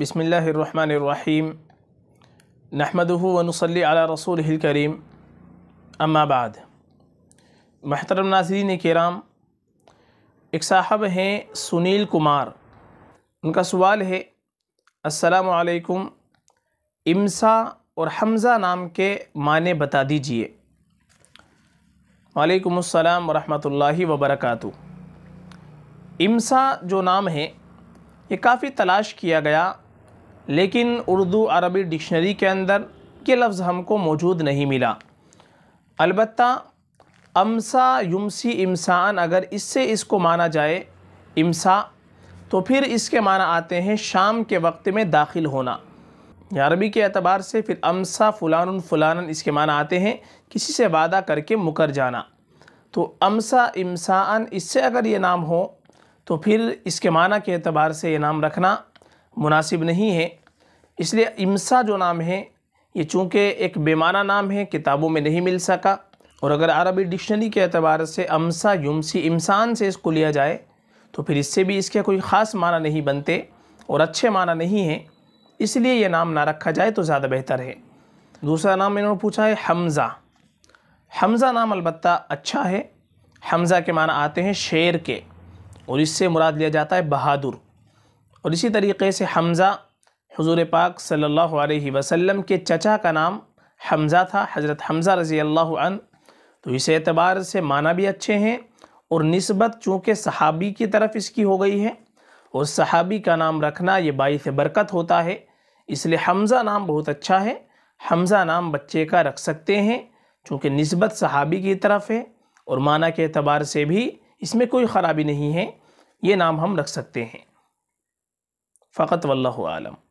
बसमीम नहमदहू वनसली अला रसूल करीम अम्माबाद महतरम नाजरीन कराम एक साहब हैं सुनील कुमार उनका सवाल है असलकुम इमसा और हमज़ा नाम के माने बता दीजिए वालेकुम अस्सलाम वरहमतुल्लाहि वबरकातु इमसा जो नाम है ये काफ़ी तलाश किया गया लेकिन उर्दू अरबी डिक्शनरी के अंदर के लफ्ज़ हमको मौजूद नहीं मिला अलबत् अमसा यमसी इमसान अगर इससे इसको माना जाए इमसा तो फिर इसके माना आते हैं शाम के वक्त में दाखिल होना अरबी के अतबार से फिर अमसा फ़लान फ़लान इसके माना आते हैं किसी से वादा करके मुकर जाना तो अमसा इमसान इससे अगर ये नाम हो तो फिर इसके माना के अतबार से ये नाम रखना मुनासिब नहीं है इसलिए इमसा जो नाम है ये चूँकि एक बेमाना नाम है किताबों में नहीं मिल सका और अगर अरबी डिक्शनरी के अतबार से अमसा युमसी इमसान से इसको लिया जाए तो फिर इससे भी इसके कोई ख़ास माना नहीं बनते और अच्छे माना नहीं हैं इसलिए यह नाम ना रखा जाए तो ज़्यादा बेहतर है दूसरा नाम इन्होंने पूछा है हमज़ा हमज़ा नाम अलबत् अच्छा है हमज़ा के माना आते हैं शेर के और इससे मुराद लिया जाता है बहादुर और इसी तरीके से हमज़ा हुजूर पाक सल्लल्लाहु अलैहि वसल्लम के चचा का नाम हमज़ा था हज़रत हमज़ा रज़ी अल्लाह अन तो इस एतबार से माना भी अच्छे हैं और नस्बत चूँकि सहाबी की तरफ इसकी हो गई है और सहाबी का नाम रखना ये बाईस बरकत होता है इसलिए हमज़ा नाम बहुत अच्छा है हमज़ा नाम बच्चे का रख सकते हैं चूँकि नस्बत सहाबी की तरफ है और माना के अतबार से भी इसमें कोई ख़राबी नहीं है ये नाम हम रख सकते हैं फ़कत वल्लम